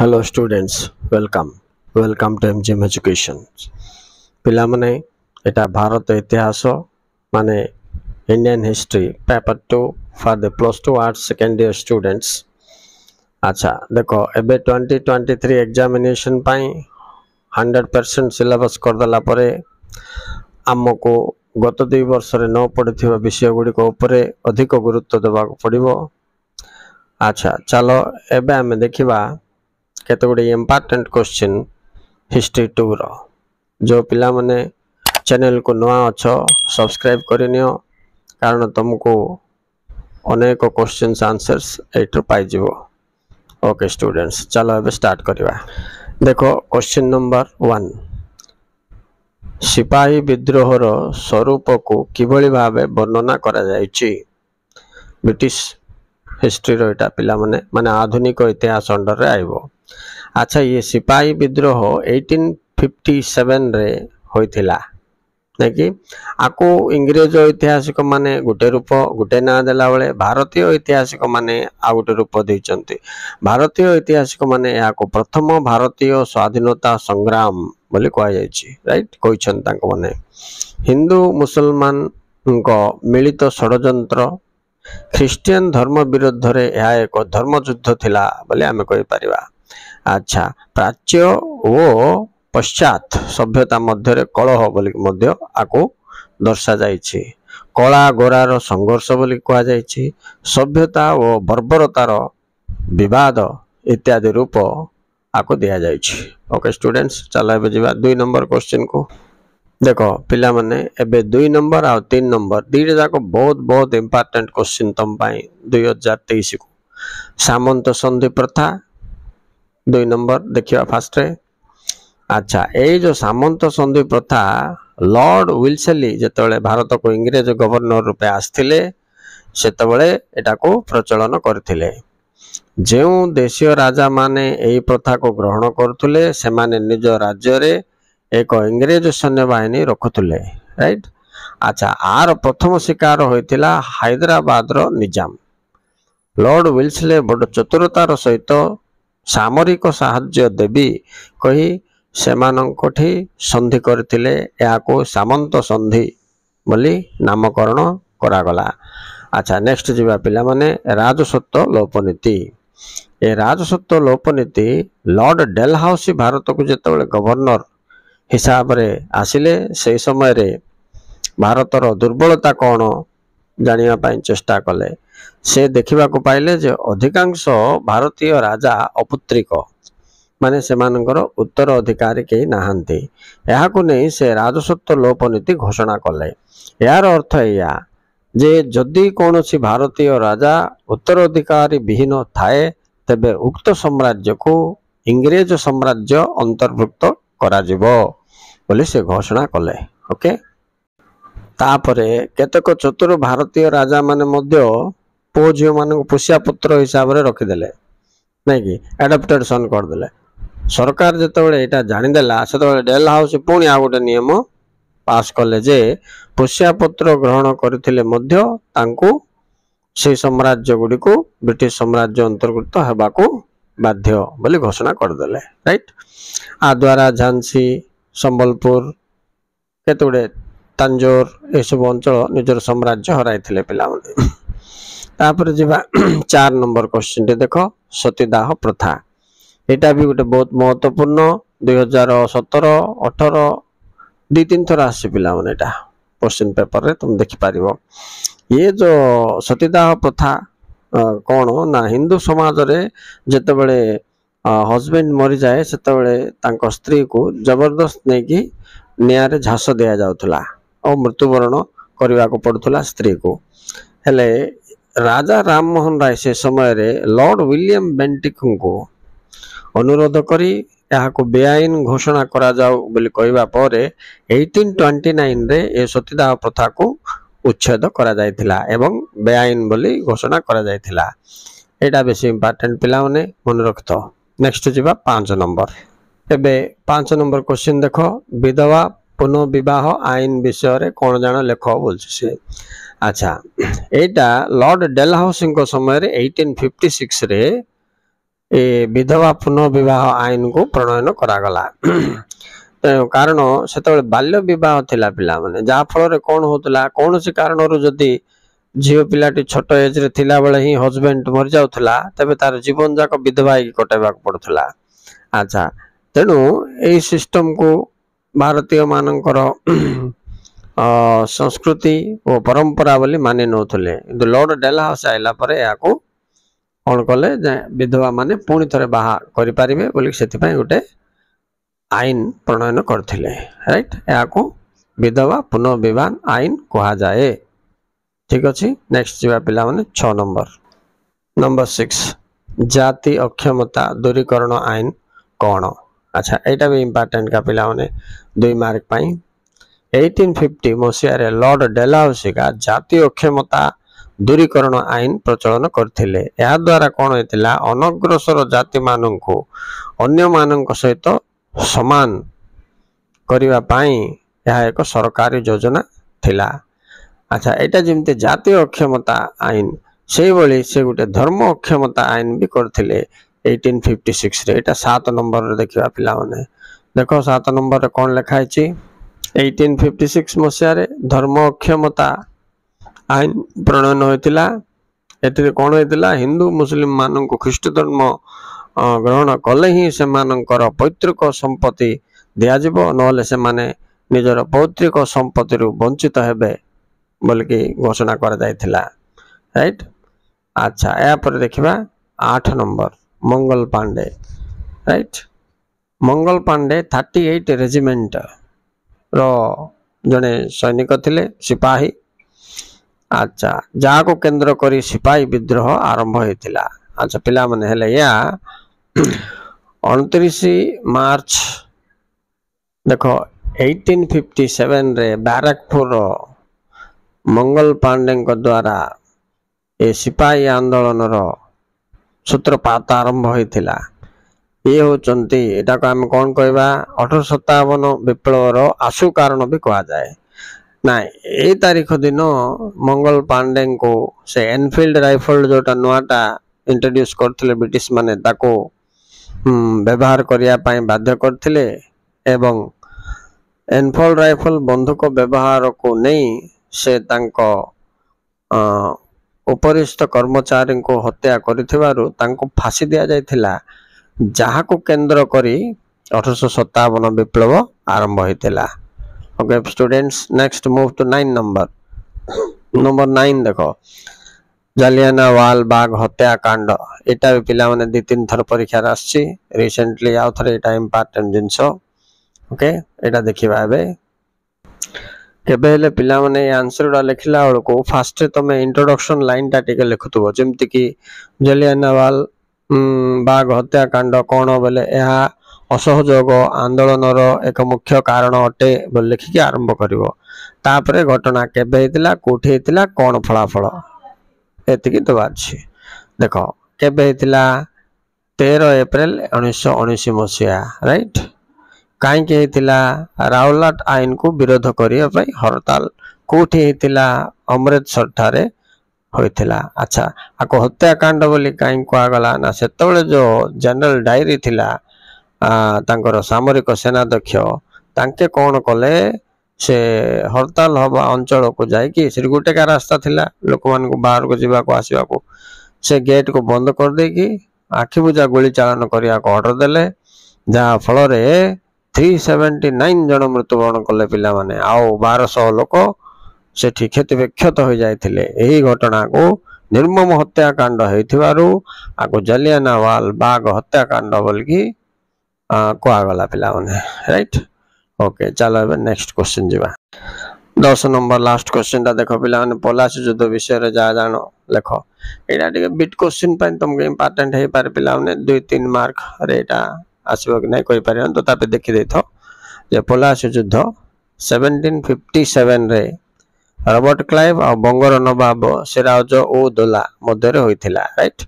hello students welcome welcome to MGM education ପିଲାମାନେ ଏଇଟା ଭାରତ ଇତିହାସ ମାନେ Indian history paper two for the plus two arts second year students ଆଚ୍ଛା ଦେଖ ଏବେ ଟ୍ୱେଣ୍ଟି ଟ୍ୱେଣ୍ଟି ଥ୍ରୀ ଏକ୍ଜାମିନେସନ୍ ପାଇଁ ହଣ୍ଡ୍ରେଡ଼ ପରସେଣ୍ଟ ସିଲାବସ୍ କରିଦେଲା ପରେ ଆମକୁ ଗତ ଦୁଇ ବର୍ଷରେ ନ ପଡ଼ିଥିବା ବିଷୟ ଗୁଡ଼ିକ ଉପରେ ଅଧିକ ଗୁରୁତ୍ୱ ଦେବାକୁ ପଡ଼ିବ ଆଚ୍ଛା ଚାଲ ଏବେ ଆମେ ଦେଖିବା କେତେ ଗୁଡ଼ିଏ ଇମ୍ପୋର୍ଟାଣ୍ଟ କ୍ୱେଶ୍ଚିନ୍ ହିଷ୍ଟ୍ରି ଟୁର ଯେଉଁ ପିଲାମାନେ ଚ୍ୟାନେଲକୁ ନୂଆ ଅଛ ସବସ୍କ୍ରାଇବ୍ କରିନିଅ କାରଣ ତୁମକୁ ଅନେକ କ୍ୱେଶ୍ଚିନ୍ସ ଆନ୍ସର୍ସ ଏଇଥିରୁ ପାଇଯିବ ଓକେ ଷ୍ଟୁଡେଣ୍ଟସ୍ ଚାଲ ଏବେ ଷ୍ଟାର୍ଟ କରିବା ଦେଖ କ୍ୱେଶ୍ଚିନ୍ ନମ୍ବର ୱାନ୍ ସିପାହୀ ବିଦ୍ରୋହର ସ୍ୱରୂପକୁ କିଭଳି ଭାବେ ବର୍ଣ୍ଣନା କରାଯାଇଛି ବ୍ରିଟିଶ ହିଷ୍ଟ୍ରିର ଏଇଟା ପିଲାମାନେ ମାନେ ଆଧୁନିକ ଇତିହାସ ଅଣ୍ଡରରେ ଆଇବ ଆଚ୍ଛା ଇଏ ସିପାହୀ ବିଦ୍ରୋହ ଏଇଟିନ୍ ଫିଫ୍ଟି ସେଭେନରେ ହୋଇଥିଲା ନାଇଁ କି ଆକୁ ଇଂରେଜ ଐତିହାସିକମାନେ ଗୋଟେ ରୂପ ଗୋଟେ ନାଁ ଦେଲାବେଳେ ଭାରତୀୟ ଐତିହାସିକମାନେ ଆଉ ଗୋଟେ ରୂପ ଦେଇଛନ୍ତି ଭାରତୀୟ ଐତିହାସିକମାନେ ଏହାକୁ ପ୍ରଥମ ଭାରତୀୟ ସ୍ୱାଧୀନତା ସଂଗ୍ରାମ ବୋଲି କୁହାଯାଇଛି ରାଇଟ୍ କହିଛନ୍ତି ତାଙ୍କ ମାନେ ହିନ୍ଦୁ ମୁସଲମାନଙ୍କ ମିଳିତ ଷଡ଼ଯନ୍ତ୍ର ଖ୍ରୀଷ୍ଟିଆନ ଧର୍ମ ବିରୁଦ୍ଧରେ ଏହା ଏକ ଧର୍ମଯୁଦ୍ଧ ଥିଲା ବୋଲି ଆମେ କହିପାରିବା ଆଚ୍ଛା ପ୍ରାଚ୍ୟ ଓ ପଶ୍ଚାତ ସଭ୍ୟତା ମଧ୍ୟରେ କଳହ ବୋଲି ମଧ୍ୟ ଆକୁ ଦର୍ଶାଯାଇଛି କଳା ଗୋରାର ସଂଘର୍ଷ ବୋଲି କୁହାଯାଇଛି ସଭ୍ୟତା ଓ ବର୍ବରତାର ବିବାଦ ଇତ୍ୟାଦି ରୂପ ଆକୁ ଦିଆଯାଇଛି ଓକେ ଷ୍ଟୁଡେଣ୍ଟସ୍ ଚାଲ ଏବେ ଯିବା ଦୁଇ ନମ୍ବର କୋଶ୍ଚିନ୍କୁ ଦେଖ ପିଲାମାନେ ଏବେ ଦୁଇ ନମ୍ବର ଆଉ ତିନି ନମ୍ବର ଦୁଇଟା ଯାକ ବହୁତ ବହୁତ ଇମ୍ପୋର୍ଟାଣ୍ଟ କୋଶ୍ଚିନ୍ ତମ ପାଇଁ ଦୁଇ ହଜାର ତେଇଶକୁ ସାମନ୍ତ ସନ୍ଧି ପ୍ରଥା দুই নম্বর ଦେଖିବା ଫାର୍ଷ୍ଟରେ ଆଚ୍ଛା ଏଇ ଯେଉଁ ସାମନ୍ତ ସନ୍ଧି ପ୍ରଥା ଲର୍ଡ ୱିଲସେଲି ଯେତେବେଳେ ଭାରତକୁ ଇଂରେଜ ଗଭର୍ଣ୍ଣର ରୂପେ ଆସିଥିଲେ ସେତେବେଳେ ଏଟାକୁ ପ୍ରଚଳନ କରିଥିଲେ ଯେଉଁ ଦେଶୀୟ ରାଜାମାନେ ଏହି ପ୍ରଥାକୁ ଗ୍ରହଣ କରୁଥିଲେ ସେମାନେ ନିଜ ରାଜ୍ୟରେ ଏକ ଇଂରେଜ ସୈନ୍ୟବାହିନୀ ରଖୁଥିଲେ ରାଇଟ୍ ଆଚ୍ଛା ଆର ପ୍ରଥମ ଶିକାର ହୋଇଥିଲା ହାଇଦ୍ରାବାଦର ନିଜାମ ଲର୍ଡ ୱିଲସଲେ ବଡ଼ ଚତୁରତାର ସହିତ ସାମରିକ ସାହାଯ୍ୟ ଦେବି କହି ସେମାନଙ୍କଠି ସନ୍ଧି କରିଥିଲେ ଏହାକୁ ସାମନ୍ତ ସନ୍ଧି ବୋଲି ନାମକରଣ କରାଗଲା ଆଚ୍ଛା ନେକ୍ସଟ ଯିବା ପିଲାମାନେ ରାଜସତ୍ୱ ଲୋପନୀତି ଏ ରାଜସତ୍ୱ ଲୋପନୀତି ଲର୍ଡ଼ ଡେଲହାଉସ ଭାରତକୁ ଯେତେବେଳେ ଗଭର୍ଣ୍ଣର ହିସାବରେ ଆସିଲେ ସେହି ସମୟରେ ଭାରତର ଦୁର୍ବଳତା କ'ଣ ଜାଣିବା ପାଇଁ ଚେଷ୍ଟା କଲେ ସେ ଦେଖିବାକୁ ପାଇଲେ ଯେ ଅଧିକାଂଶ ଭାରତୀୟ ରାଜା ଅପୁତ୍ରିକ ମାନେ ସେମାନଙ୍କର ଉତ୍ତରାଧିକାରୀ କେହି ନାହାନ୍ତି ଏହାକୁ ନେଇ ସେ ରାଜସତ୍ୱ ଲୋପ ନୀତି ଘୋଷଣା କଲେ ଏହାର ଅର୍ଥ ଏଇଆ ଯେ ଯଦି କୌଣସି ଭାରତୀୟ ରାଜା ଉତ୍ତରାଧିକାରୀ ବିହୀନ ଥାଏ ତେବେ ଉକ୍ତ ସାମ୍ରାଜ୍ୟକୁ ଇଂରେଜ ସାମ୍ରାଜ୍ୟ ଅନ୍ତର୍ଭୁକ୍ତ କରାଯିବ ବୋଲି ସେ ଘୋଷଣା କଲେ ଓକେ ତାପରେ କେତେକ ଚତୁର ଭାରତୀୟ ରାଜାମାନେ ମଧ୍ୟ ପୁଅ ଝିଅମାନଙ୍କୁ ପୋଷିଆ ପୁତ୍ର ହିସାବରେ ରଖିଦେଲେ ନାଇଁ କି ଆଡ଼ପ୍ଟେଡ଼ ସନ୍ କରିଦେଲେ ସରକାର ଯେତେବେଳେ ଏଇଟା ଜାଣିଦେଲା ସେତେବେଳେ ଡେଲ୍ ହାଉସ୍ ପୁଣି ଆଉ ଗୋଟେ ନିୟମ ପାସ୍ କଲେ ଯେ ପୋଷିଆ ପତ୍ର ଗ୍ରହଣ କରିଥିଲେ ମଧ୍ୟ ତାଙ୍କୁ ସେହି ସାମ୍ରାଜ୍ୟ ଗୁଡ଼ିକୁ ବ୍ରିଟିଶ ସାମ୍ରାଜ୍ୟ ଅନ୍ତର୍ଭୁକ୍ତ ହେବାକୁ ବାଧ୍ୟ ବୋଲି ଘୋଷଣା କରିଦେଲେ ରାଇଟ୍ ଆ ଦ୍ୱାରା ଝାନ୍ସୀ ସମ୍ବଲପୁର କେତେ ଗୁଡ଼େ ତାଞ୍ଜୋର ଏସବୁ ଅଞ୍ଚଳ ନିଜର ସାମ୍ରାଜ୍ୟ ହରାଇଥିଲେ ପିଲାମାନେ ତାପରେ ଯିବା ଚାର ନମ୍ବର କ୍ୱେଶ୍ଚିନ୍ଟେ ଦେଖ ସତୀଦାହ ପ୍ରଥା ଏଇଟା ବି ଗୋଟେ ବହୁତ ମହତ୍ଵପୂର୍ଣ୍ଣ ଦୁଇ ହଜାର ସତର ଅଠର ଦୁଇ ତିନି ଥର ଆସେ ପିଲାମାନେ ଏଇଟା କ୍ୱେଶ୍ଚିନ୍ ପେପରରେ ତୁମେ ଦେଖିପାରିବ ଇଏ ଯେଉଁ ସତୀଦାହ ପ୍ରଥା କ'ଣ ନା ହିନ୍ଦୁ ସମାଜରେ ଯେତେବେଳେ ହଜବେଣ୍ଡ ମରିଯାଏ ସେତେବେଳେ ତାଙ୍କ ସ୍ତ୍ରୀକୁ ଜବରଦସ୍ତ ନେଇକି ନିଆଁରେ ଝାସ ଦିଆଯାଉଥିଲା ଓ ମୃତ୍ୟୁବରଣ କରିବାକୁ ପଡ଼ୁଥିଲା ସ୍ତ୍ରୀକୁ ହେଲେ ରାଜା ରାମମୋହନ ରାୟ ସେ ସମୟରେ ଲର୍ଡ଼ ୱିଲିୟମ୍ ବେଣ୍ଟିକଙ୍କୁ ଅନୁରୋଧ କରି ଏହାକୁ ବେଆଇନ ଘୋଷଣା କରାଯାଉ ବୋଲି କହିବା ପରେ ଏଇଟିନ୍ ଟ୍ୱେଣ୍ଟି ନାଇନରେ ଏ ସତୀଦାହ ପ୍ରଥାକୁ ଉଚ୍ଛେଦ କରାଯାଇଥିଲା ଏବଂ ବେଆଇନ ବୋଲି ଘୋଷଣା କରାଯାଇଥିଲା ଏଇଟା ବେଶୀ ଇମ୍ପୋର୍ଟାଣ୍ଟ ପିଲାମାନେ ମନେ ରଖିଥାଉ ନେକ୍ସଟ ଯିବା ପାଞ୍ଚ ନମ୍ବର ଏବେ ପାଞ୍ଚ ନମ୍ବର କୋଶ୍ଚିନ୍ ଦେଖ ବିଧବା ପୁନଃବିବାହ ଆଇନ ବିଷୟରେ କ'ଣ ଜାଣ ଲେଖ ବୋଲୁଛି ସେ ଆଚ୍ଛା ଏଇଟା ଲର୍ଡ଼ ଡେଲହାଉସିଙ୍କ ସମୟରେ ଏଇଟିନ୍ ଫିଫ୍ଟି ସିକ୍ସରେ ଏ ବିଧବା ପୁନଃବିବାହ ଆଇନକୁ ପ୍ରଣୟନ କରାଗଲା ତେଣୁ କାରଣ ସେତେବେଳେ ବାଲ୍ୟ ବିବାହ ଥିଲା ପିଲାମାନେ ଯାହାଫଳରେ କ'ଣ ହେଉଥିଲା କୌଣସି କାରଣରୁ ଯଦି ଝିଅ ପିଲାଟି ଛୋଟ ଏଜ୍ରେ ଥିଲାବେଳେ ହିଁ ହଜବେଣ୍ଡ ମରିଯାଉଥିଲା ତେବେ ତାର ଜୀବନଯାକ ବିଧବା ହେଇକି କଟାଇବାକୁ ପଡ଼ୁଥିଲା ଆଚ୍ଛା ତେଣୁ ଏଇ ସିଷ୍ଟମକୁ ଭାରତୀୟମାନଙ୍କର संस्कृति और परंपरा बोली माने नौले कि लर्ड डेलहाउस आईला कौन कले विधवा मान पुणी थे बाहर करें बोल से गोटे आईन प्रणयन करते रईट यहाँ विधवा पुनर्वान आईन कह जाए ठीक अच्छे नेक्स्ट जीवा पे छ नंबर नंबर सिक्स जाति अक्षमता दूरीकरण आईन कौन अच्छा यहाँ भी इंपर्टाट का पिला दुई मार्क 1850 ମସିହାରେ ଲର୍ଡ ଡେଲାହୌସିକା ଜାତୀୟ କ୍ଷମତା ଦୂରୀକରଣ ଆଇନ ପ୍ରଚଳନ କରିଥିଲେ ଏହାଦ୍ୱାରା କ'ଣ ହେଇଥିଲା ଅନଗ୍ରସର ଜାତିମାନଙ୍କୁ ଅନ୍ୟମାନଙ୍କ ସହିତ ସମାନ କରିବା ପାଇଁ ଏହା ଏକ ସରକାରୀ ଯୋଜନା ଥିଲା ଆଚ୍ଛା ଏଇଟା ଯେମିତି ଜାତୀୟ ଅକ୍ଷମତା ଆଇନ ସେଇଭଳି ସେ ଗୋଟେ ଧର୍ମ ଅକ୍ଷମତା ଆଇନ ବି କରିଥିଲେ ଏଇଟିନ୍ ଫିଫ୍ଟି ସିକ୍ସରେ ଏଇଟା ସାତ ନମ୍ବରରେ ଦେଖିବା ପିଲାମାନେ ଦେଖ ସାତ ନମ୍ବରରେ କ'ଣ ଲେଖା ହେଇଛି ଏଇଟିନ୍ ଫିଫ୍ଟି ସିକ୍ସ ମସିହାରେ ଧର୍ମ ଅକ୍ଷମତା ଆଇନ ପ୍ରଣୟନ ହୋଇଥିଲା ଏଥିରେ କ'ଣ ହୋଇଥିଲା ହିନ୍ଦୁ ମୁସଲିମ ମାନଙ୍କୁ ଖ୍ରୀଷ୍ଟ ଧର୍ମ ଗ୍ରହଣ କଲେ ହିଁ ସେମାନଙ୍କର ପୈତୃକ ସମ୍ପତ୍ତି ଦିଆଯିବ ନହେଲେ ସେମାନେ ନିଜର ପୈତୃକ ସମ୍ପତ୍ତିରୁ ବଞ୍ଚିତ ହେବେ ବୋଲିକି ଘୋଷଣା କରାଯାଇଥିଲା ରାଇଟ୍ ଆଚ୍ଛା ଏହାପରେ ଦେଖିବା ଆଠ number Mangal Pandey right Mangal Pandey thirty eight regiment ର ଜଣେ ସୈନିକ ଥିଲେ ସିପାହୀ ଆଚ୍ଛା ଯାହାକୁ କେନ୍ଦ୍ର କରି ସିପାହୀ ବିଦ୍ରୋହ ଆରମ୍ଭ ହୋଇଥିଲା ଆଚ୍ଛା ପିଲାମାନେ ହେଲେ ଏହା ଅଣତିରିଶ ମାର୍ଚ୍ଚ ଦେଖ ଏଇଟିନ୍ ଫିଫ୍ଟି ସେଭେନରେ ବ୍ୟାରାକପୁରର ମଙ୍ଗଲ ପାଣ୍ଡେଙ୍କ ଦ୍ୱାରା ଏ ସିପାହୀ ଆନ୍ଦୋଳନର ସୂତ୍ରପାତ ଆରମ୍ଭ ହୋଇଥିଲା ଇଏ ହେଉଛନ୍ତି ଏଟାକୁ ଆମେ କ'ଣ କହିବା ଅଠର ସତାବନ ବିପ୍ଳବର ଆଶୁ କାରଣ ବି କୁହାଯାଏ ନାଇଁ ଏଇ ତାରିଖ ଦିନ ମଙ୍ଗଲ ପାଣ୍ଡେଙ୍କୁ ସେ ଏନଫିଲ୍ଡ ରାଇଫଲ ଯୋଉଟା ନୂଆଟା ଇଣ୍ଟ୍ରୋଡ୍ୟୁସ କରିଥିଲେ ବ୍ରିଟିଶ ମାନେ ତାକୁ ବ୍ୟବହାର କରିବା ପାଇଁ ବାଧ୍ୟ କରିଥିଲେ ଏବଂ ଏନଫଲ୍ ରାଇଫଲ ବନ୍ଧୁକ ବ୍ୟବହାରକୁ ନେଇ ସେ ତାଙ୍କ ଉପରିସ୍ଥ କର୍ମଚାରୀଙ୍କୁ ହତ୍ୟା କରିଥିବାରୁ ତାଙ୍କୁ ଫାଶୀ ଦିଆଯାଇଥିଲା ଯାହାକୁ କେନ୍ଦ୍ର କରି ଅଠରଶହ ସତାବନ ବିପ୍ଳବ ଆରମ୍ଭ ହୋଇଥିଲା okay students next move to nine number number nine ଦେଖ ଜାଲିଆନାୱାଲ ବାଘ ହତ୍ୟାକାଣ୍ଡ ଏଇଟା ବି ପିଲାମାନେ ଦୁଇ ତିନି ଥର ପରୀକ୍ଷାରେ ଆସିଛି ରିସେଣ୍ଟଲି ଆଉ ଥରେ ଏଇଟା ଇମ୍ପୋର୍ଟାଣ୍ଟ ଜିନିଷ ଓକେ ଏଇଟା ଦେଖିବା ଏବେ କେବେ ହେଲେ ପିଲାମାନେ ଏ ଆନ୍ସରଗୁଡ଼ା ଲେଖିଲା ବେଳକୁ ଫାଷ୍ଟରେ ତମେ ଇଣ୍ଟ୍ରୋଡକ୍ସନ୍ ଲାଇନ୍ଟା ଟିକେ ଲେଖୁଥିବ ଯେମିତିକି ଜାଲିଆନାୱାଲ ବାଘ ହତ୍ୟାକାଣ୍ଡ କ'ଣ ବୋଲେ ଏହା ଅସହଯୋଗ ଆନ୍ଦୋଳନର ଏକ ମୁଖ୍ୟ କାରଣ ଅଟେ ବୋଲି ଲେଖିକି ଆରମ୍ଭ କରିବ ତାପରେ ଘଟଣା କେବେ ହେଇଥିଲା କେଉଁଠି ହେଇଥିଲା କ'ଣ ଫଳାଫଳ ଏତିକି ଦେବାର ଅଛି ଦେଖ କେବେ ହେଇଥିଲା ତେର ଏପ୍ରିଲ ଉଣେଇଶହ ଉଣେଇଶ ମସିହା ରାଇଟ୍ କାହିଁକି ହେଇଥିଲା ରାଉଲାଟ ଆଇନକୁ ବିରୋଧ କରିବା ପାଇଁ ହରତାଲ କେଉଁଠି ହେଇଥିଲା ଅମୃତସର ଠାରେ ହୋଇଥିଲା ଆଚ୍ଛା ଆକୁ ହତ୍ୟାକାଣ୍ଡ ବୋଲି କାହିଁ କୁହାଗଲା ନା ସେତେବେଳେ ଯେଉଁ ଜେନେରାଲ ଡାଇରୀ ଥିଲା ତାଙ୍କର ସାମରିକ ସେନାଧ୍ୟକ୍ଷ ତାଙ୍କେ କ'ଣ କଲେ ସେ ହରତାଲ ହବା ଅଞ୍ଚଳକୁ ଯାଇକି ସେଠି ଗୋଟେକା ରାସ୍ତା ଥିଲା ଲୋକମାନଙ୍କୁ ବାହାରକୁ ଯିବାକୁ ଆସିବାକୁ ସେ ଗେଟ୍କୁ ବନ୍ଦ କରିଦେଇକି ଆଖିବୁଜା ଗୁଳି ଚାଳନ କରିବାକୁ ଅର୍ଡ଼ର ଦେଲେ ଯାହାଫଳରେ ଥ୍ରୀ ସେଭେଣ୍ଟି ନାଇନ୍ ଜଣ ମୃତ୍ୟୁବରଣ କଲେ ପିଲାମାନେ ଆଉ ବାରଶହ ଲୋକ से क्षति व्यक्षत हो जाते घटना को निर्मम हत्याकांड जलियाना वाल बाघ हत्याकांड बोल कहगला पे रईट ओके चलो नेक्स्ट क्वेश्चन जीवा दस नंबर लास्ट क्वेश्चन टा देख पे पलाश युद्ध विषय जहा जान लेख ये बिट क्वेश्चन तुमको इंपारटेट हो पारे पे दुई तीन मार्क आसपे ना कही पार पलाश युद्ध seventeen fifty seven Robert Clive ଆଉ ବଙ୍ଗର ନବାବ ସିରାଜ ଓ ଦୋଲା ମଧ୍ୟରେ ହୋଇଥିଲା ରାଇଟ୍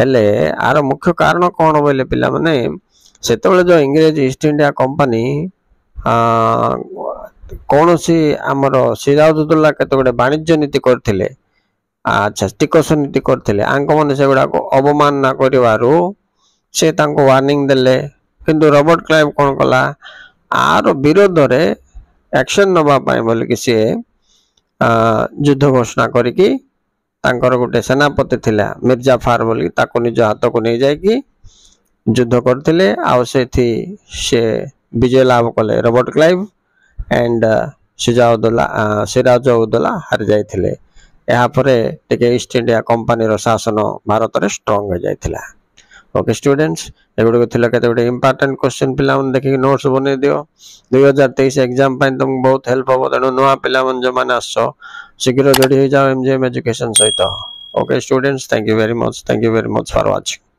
ହେଲେ ଆର ମୁଖ୍ୟ କାରଣ କ'ଣ ବୋଇଲେ ପିଲାମାନେ ସେତେବେଳେ ଯେଉଁ ଇଂରେଜ ଇଷ୍ଟ ଇଣ୍ଡିଆ କମ୍ପାନୀ କୌଣସି ଆମର ସିରାଜୁଦ୍ଦୋଲା କେତେ ଗୁଡ଼େ ବାଣିଜ୍ୟ ନୀତି କରିଥିଲେ ଆଚ୍ଛା ଟିକସ ନୀତି କରିଥିଲେ ଆଙ୍କମାନେ ସେଗୁଡ଼ାକୁ ଅବମାନନା କରିବାରୁ ସେ ତାଙ୍କୁ ୱାର୍ଣ୍ଣିଂ ଦେଲେ କିନ୍ତୁ ରବର୍ଟ କ୍ଲାଇଭ୍ କ'ଣ କଲା ଆର ବିରୋଧରେ ଆକ୍ସନ୍ ନେବା ପାଇଁ ବୋଲିକି ସିଏ ଯୁଦ୍ଧ ଘୋଷଣା କରିକି ତାଙ୍କର ଗୋଟେ ସେନାପତି ଥିଲା ମିର୍ଜାଫାର ବୋଲି ତାକୁ ନିଜ ହାତକୁ ନେଇଯାଇକି ଯୁଦ୍ଧ କରିଥିଲେ ଆଉ ସେଠି ସେ ବିଜୟ ଲାଭ କଲେ Robert Clive and Sirajuddaula Siraj Uddaula ହାରି ଯାଇଥିଲେ ଏହାପରେ ଟିକେ ଇଷ୍ଟ ଇଣ୍ଡିଆ କମ୍ପାନୀର ଶାସନ ଭାରତରେ ଷ୍ଟ୍ରଙ୍ଗ ହୋଇଯାଇଥିଲା ওকে স্টুডেন্টস এগুলো ଥିଲା କେତେଗୁଡ଼େ ଇମ୍ପୋର୍ଟାଣ୍ଟ କ୍ୱେଶ୍ଚନ୍ ପିଲାମାନେ ଦେଖିକି ନୋଟ୍ସ ବନେଇ ଦିଅ ଦୁଇ ହଜାର ତେଇଶ ଏକ୍ଜାମ୍ ପାଇଁ ତୁମକୁ ବହୁତ ହେଲ୍ପ ହେବ ତେଣୁ ନୂଆ ପିଲାମାନେ ଯେଉଁମାନେ ଆସ ଶୀଘ୍ର ଯୋଡ଼ି ହେଇଯାଅ ଏମ୍ ଜି ଏମ୍ ଏଜୁକେସନ୍ ସହିତ okay students thank you very much thank you very much for watching